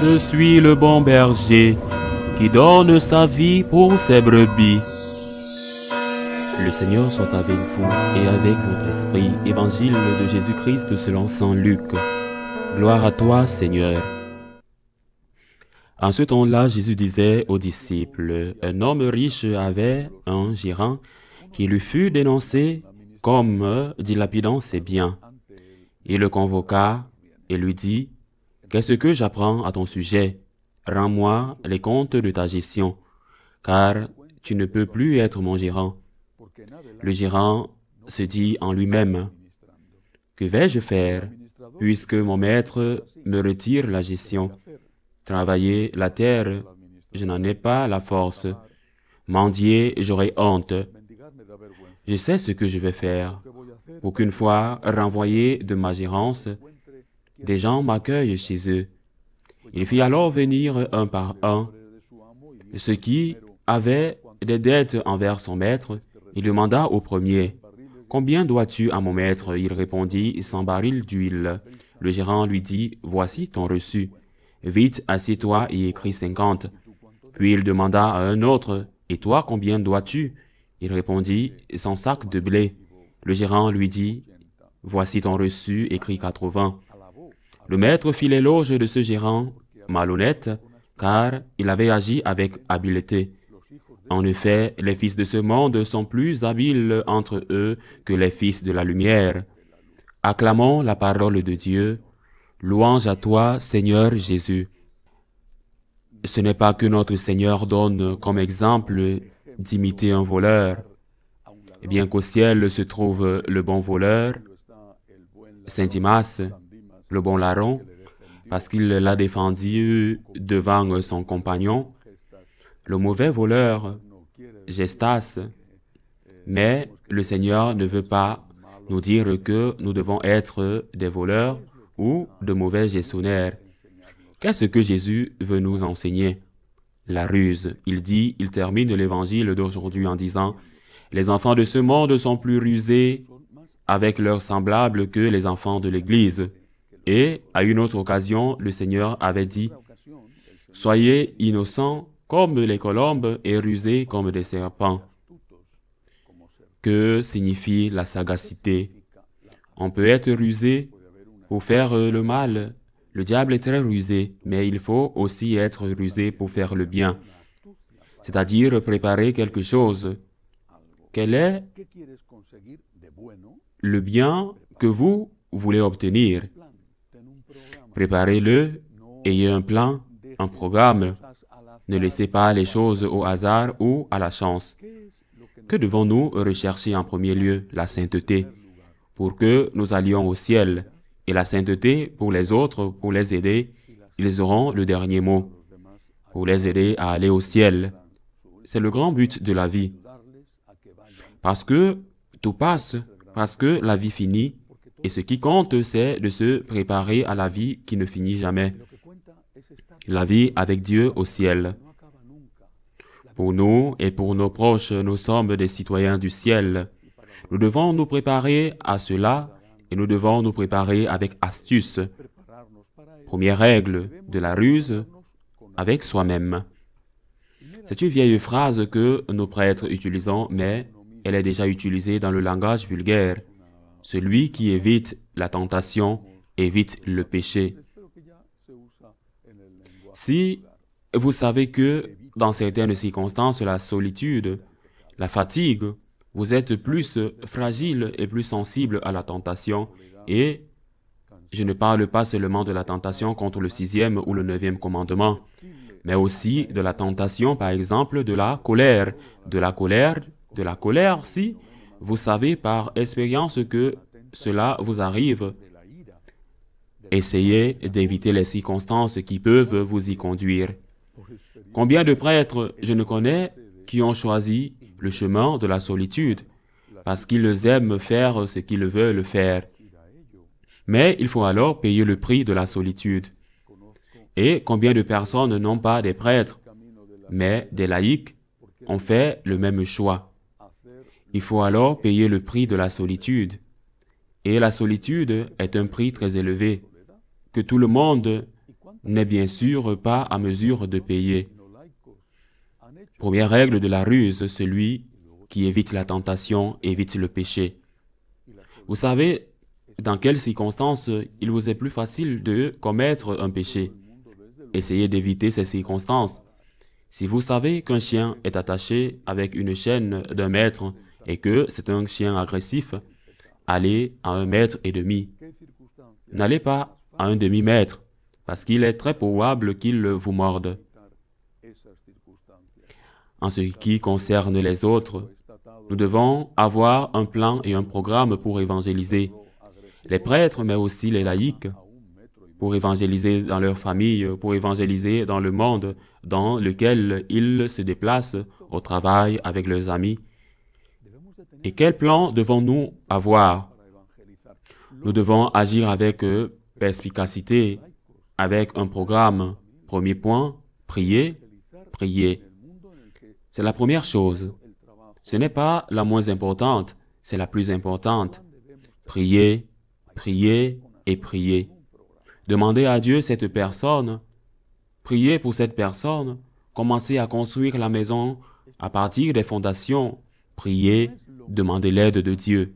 Je suis le bon berger qui donne sa vie pour ses brebis. Le Seigneur soit avec vous et avec votre esprit. Évangile de Jésus-Christ selon Saint Luc. Gloire à toi, Seigneur. En ce temps-là, Jésus disait aux disciples, un homme riche avait un gérant qui lui fut dénoncé comme dilapidant ses biens. Il le convoqua et lui dit, Qu'est-ce que j'apprends à ton sujet Rends-moi les comptes de ta gestion, car tu ne peux plus être mon gérant. Le gérant se dit en lui-même, que vais-je faire puisque mon maître me retire la gestion Travailler la terre, je n'en ai pas la force. Mendier, j'aurai honte. Je sais ce que je vais faire. Aucune fois renvoyé de ma gérance, des gens m'accueillent chez eux. Il fit alors venir un par un ceux qui avaient des dettes envers son maître. Il demanda au premier, Combien dois-tu à mon maître Il répondit, 100 barils d'huile. Le gérant lui dit, Voici ton reçu. Vite, assieds-toi et écris 50. » Puis il demanda à un autre, Et toi, combien dois-tu Il répondit, 100 sacs de blé. Le gérant lui dit, Voici ton reçu, écrit quatre le maître fit l'éloge de ce gérant malhonnête, car il avait agi avec habileté. En effet, les fils de ce monde sont plus habiles entre eux que les fils de la lumière. Acclamons la parole de Dieu. Louange à toi, Seigneur Jésus. Ce n'est pas que notre Seigneur donne comme exemple d'imiter un voleur. Bien qu'au ciel se trouve le bon voleur, Saint Dimas, le bon larron, parce qu'il l'a défendu devant son compagnon, le mauvais voleur, Gestas. Mais le Seigneur ne veut pas nous dire que nous devons être des voleurs ou de mauvais gestionnaires. Qu'est-ce que Jésus veut nous enseigner La ruse. Il dit, il termine l'évangile d'aujourd'hui en disant, Les enfants de ce monde sont plus rusés avec leurs semblables que les enfants de l'Église. Et à une autre occasion, le Seigneur avait dit, Soyez innocents comme les colombes et rusés comme des serpents. Que signifie la sagacité On peut être rusé pour faire le mal. Le diable est très rusé, mais il faut aussi être rusé pour faire le bien, c'est-à-dire préparer quelque chose. Quel est le bien que vous voulez obtenir Préparez-le, ayez un plan, un programme. Ne laissez pas les choses au hasard ou à la chance. Que devons-nous rechercher en premier lieu La sainteté, pour que nous allions au ciel, et la sainteté pour les autres, pour les aider, ils auront le dernier mot, pour les aider à aller au ciel. C'est le grand but de la vie. Parce que tout passe, parce que la vie finit, et ce qui compte, c'est de se préparer à la vie qui ne finit jamais. La vie avec Dieu au ciel. Pour nous et pour nos proches, nous sommes des citoyens du ciel. Nous devons nous préparer à cela et nous devons nous préparer avec astuce. Première règle de la ruse, avec soi-même. C'est une vieille phrase que nos prêtres utilisent, mais elle est déjà utilisée dans le langage vulgaire. Celui qui évite la tentation évite le péché. Si vous savez que dans certaines circonstances, la solitude, la fatigue, vous êtes plus fragile et plus sensible à la tentation. Et je ne parle pas seulement de la tentation contre le sixième ou le neuvième commandement, mais aussi de la tentation, par exemple, de la colère, de la colère, de la colère, si vous savez par expérience que cela vous arrive. Essayez d'éviter les circonstances qui peuvent vous y conduire. Combien de prêtres je ne connais qui ont choisi le chemin de la solitude parce qu'ils aiment faire ce qu'ils veulent faire. Mais il faut alors payer le prix de la solitude. Et combien de personnes n'ont pas des prêtres, mais des laïcs ont fait le même choix. Il faut alors payer le prix de la solitude. Et la solitude est un prix très élevé que tout le monde n'est bien sûr pas à mesure de payer. Première règle de la ruse, celui qui évite la tentation évite le péché. Vous savez dans quelles circonstances il vous est plus facile de commettre un péché. Essayez d'éviter ces circonstances. Si vous savez qu'un chien est attaché avec une chaîne d'un mètre et que c'est un chien agressif, allez à un mètre et demi. N'allez pas à un demi-mètre, parce qu'il est très probable qu'il vous morde. En ce qui concerne les autres, nous devons avoir un plan et un programme pour évangéliser. Les prêtres, mais aussi les laïcs, pour évangéliser dans leur famille, pour évangéliser dans le monde dans lequel ils se déplacent, au travail, avec leurs amis, et quel plan devons-nous avoir Nous devons agir avec euh, perspicacité, avec un programme. Premier point, prier, prier. C'est la première chose. Ce n'est pas la moins importante, c'est la plus importante. Prier, prier et prier. Demandez à Dieu cette personne. Priez pour cette personne. Commencez à construire la maison à partir des fondations Priez, demandez l'aide de Dieu.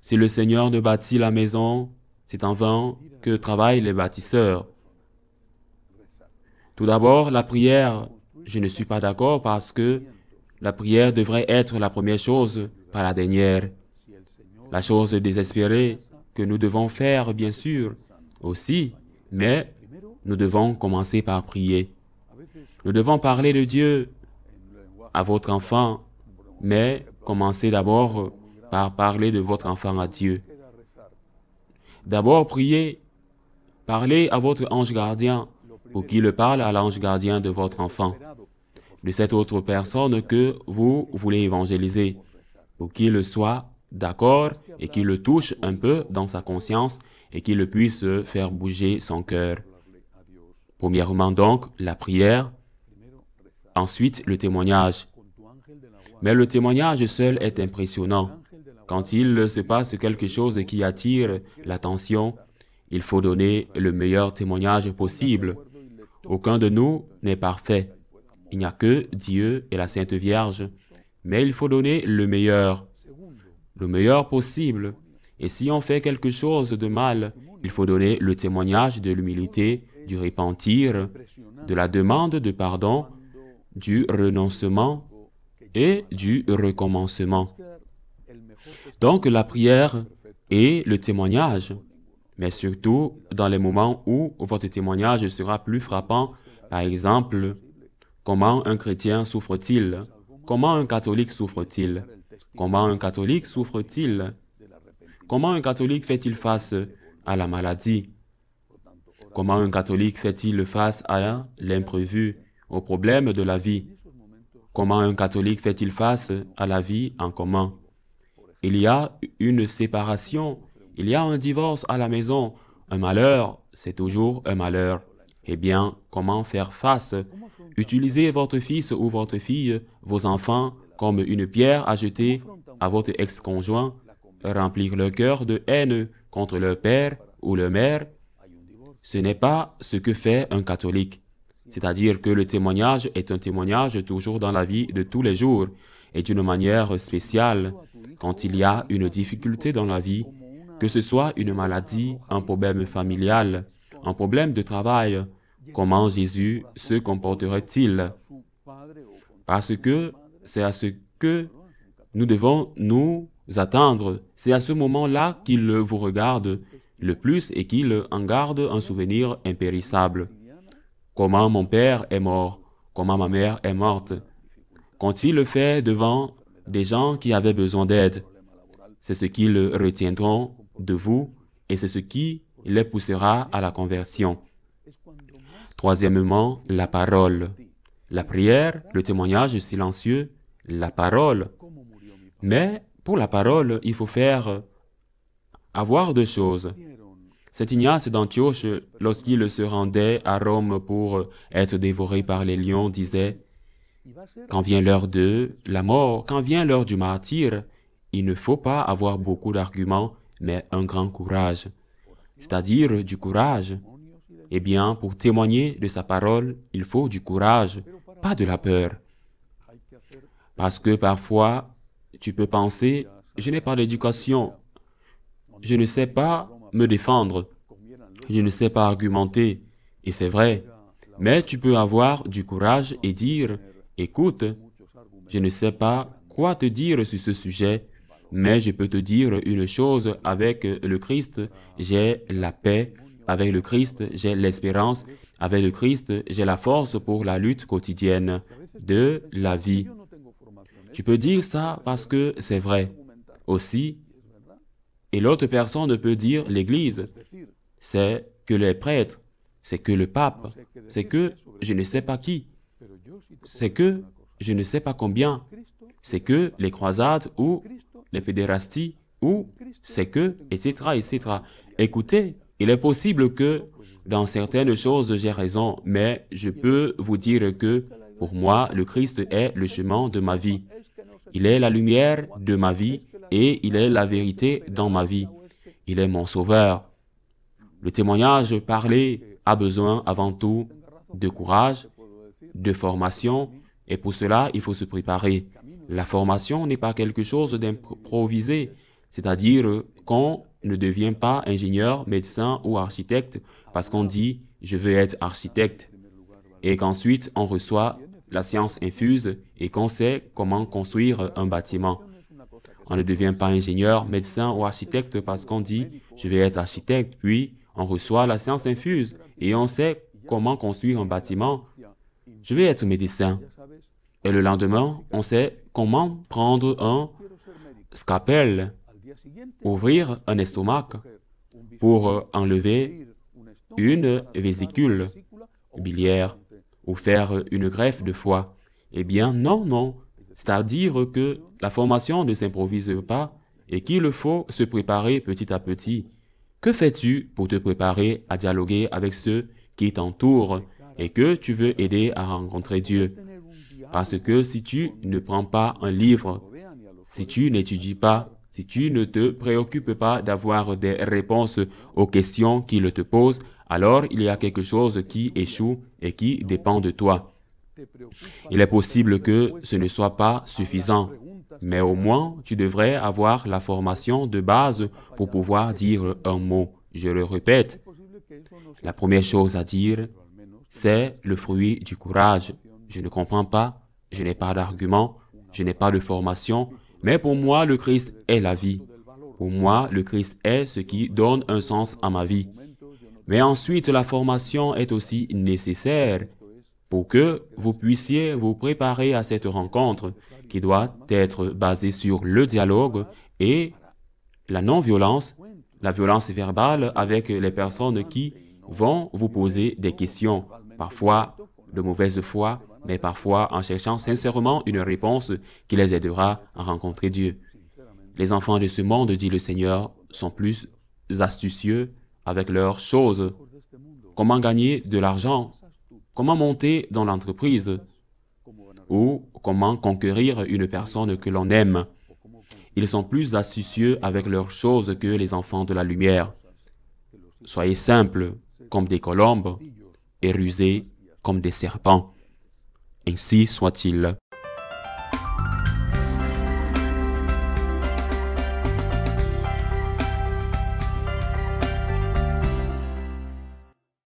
Si le Seigneur ne bâtit la maison, c'est en vain que travaillent les bâtisseurs. Tout d'abord, la prière. Je ne suis pas d'accord parce que la prière devrait être la première chose, pas la dernière. La chose désespérée que nous devons faire, bien sûr, aussi, mais nous devons commencer par prier. Nous devons parler de Dieu à votre enfant, mais commencez d'abord euh, par parler de votre enfant à Dieu. D'abord, priez, parlez à votre ange gardien pour qu'il le parle à l'ange gardien de votre enfant, de cette autre personne que vous voulez évangéliser, pour qu'il soit d'accord et qu'il le touche un peu dans sa conscience et qu'il puisse faire bouger son cœur. Premièrement donc, la prière, ensuite le témoignage. Mais le témoignage seul est impressionnant. Quand il se passe quelque chose qui attire l'attention, il faut donner le meilleur témoignage possible. Aucun de nous n'est parfait. Il n'y a que Dieu et la Sainte Vierge. Mais il faut donner le meilleur, le meilleur possible. Et si on fait quelque chose de mal, il faut donner le témoignage de l'humilité, du repentir, de la demande de pardon, du renoncement et du recommencement. Donc la prière et le témoignage, mais surtout dans les moments où votre témoignage sera plus frappant, par exemple, comment un chrétien souffre-t-il Comment un catholique souffre-t-il Comment un catholique souffre-t-il Comment un catholique fait-il face à la maladie Comment un catholique fait-il face à l'imprévu, aux problèmes de la vie Comment un catholique fait-il face à la vie en commun Il y a une séparation, il y a un divorce à la maison, un malheur, c'est toujours un malheur. Eh bien, comment faire face Utiliser votre fils ou votre fille, vos enfants, comme une pierre à jeter à votre ex-conjoint, remplir le cœur de haine contre le père ou le mère. Ce n'est pas ce que fait un catholique. C'est-à-dire que le témoignage est un témoignage toujours dans la vie de tous les jours et d'une manière spéciale quand il y a une difficulté dans la vie, que ce soit une maladie, un problème familial, un problème de travail, comment Jésus se comporterait-il Parce que c'est à ce que nous devons nous attendre. C'est à ce moment-là qu'il vous regarde le plus et qu'il en garde un souvenir impérissable comment mon père est mort, comment ma mère est morte. Quand il le fait devant des gens qui avaient besoin d'aide C'est ce qu'ils retiendront de vous et c'est ce qui les poussera à la conversion. Troisièmement, la parole. La prière, le témoignage silencieux, la parole. Mais pour la parole, il faut faire euh, avoir deux choses. Cet Ignace d'Antioche, lorsqu'il se rendait à Rome pour être dévoré par les lions, disait Quand vient l'heure de la mort, quand vient l'heure du martyr, il ne faut pas avoir beaucoup d'arguments, mais un grand courage, c'est-à-dire du courage. Eh bien, pour témoigner de sa parole, il faut du courage, pas de la peur. Parce que parfois, tu peux penser, je n'ai pas d'éducation, je ne sais pas me défendre. Je ne sais pas argumenter, et c'est vrai. Mais tu peux avoir du courage et dire, écoute, je ne sais pas quoi te dire sur ce sujet, mais je peux te dire une chose avec le Christ, j'ai la paix. Avec le Christ, j'ai l'espérance. Avec le Christ, j'ai la force pour la lutte quotidienne de la vie. Tu peux dire ça parce que c'est vrai. Aussi, et l'autre personne ne peut dire l'Église, c'est que les prêtres, c'est que le pape, c'est que je ne sais pas qui, c'est que je ne sais pas combien, c'est que les croisades ou les pédérasties ou c'est que, etc., etc. Écoutez, il est possible que dans certaines choses j'ai raison, mais je peux vous dire que pour moi, le Christ est le chemin de ma vie. Il est la lumière de ma vie et il est la vérité dans ma vie. Il est mon sauveur. Le témoignage parlé a besoin avant tout de courage, de formation, et pour cela, il faut se préparer. La formation n'est pas quelque chose d'improvisé, c'est-à-dire qu'on ne devient pas ingénieur, médecin ou architecte parce qu'on dit je veux être architecte et qu'ensuite on reçoit la science infuse et qu'on sait comment construire un bâtiment. On ne devient pas ingénieur, médecin ou architecte parce qu'on dit je vais être architecte, puis on reçoit la science infuse et on sait comment construire un bâtiment. Je vais être médecin. Et le lendemain, on sait comment prendre un scapel, ouvrir un estomac pour enlever une vésicule biliaire ou faire une greffe de foie. Eh bien, non, non, c'est-à-dire que la formation ne s'improvise pas et qu'il faut se préparer petit à petit. Que fais-tu pour te préparer à dialoguer avec ceux qui t'entourent et que tu veux aider à rencontrer Dieu Parce que si tu ne prends pas un livre, si tu n'étudies pas, si tu ne te préoccupes pas d'avoir des réponses aux questions qu'il te pose, alors il y a quelque chose qui échoue et qui dépend de toi. Il est possible que ce ne soit pas suffisant, mais au moins tu devrais avoir la formation de base pour pouvoir dire un mot. Je le répète, la première chose à dire, c'est le fruit du courage. Je ne comprends pas, je n'ai pas d'argument, je n'ai pas de formation, mais pour moi, le Christ est la vie. Pour moi, le Christ est ce qui donne un sens à ma vie. Mais ensuite, la formation est aussi nécessaire pour que vous puissiez vous préparer à cette rencontre qui doit être basée sur le dialogue et la non-violence, la violence verbale avec les personnes qui vont vous poser des questions, parfois de mauvaise foi, mais parfois en cherchant sincèrement une réponse qui les aidera à rencontrer Dieu. Les enfants de ce monde, dit le Seigneur, sont plus astucieux avec leurs choses. Comment gagner de l'argent Comment monter dans l'entreprise ou comment conquérir une personne que l'on aime. Ils sont plus astucieux avec leurs choses que les enfants de la lumière. Soyez simples comme des colombes et rusés comme des serpents. Ainsi soit-il.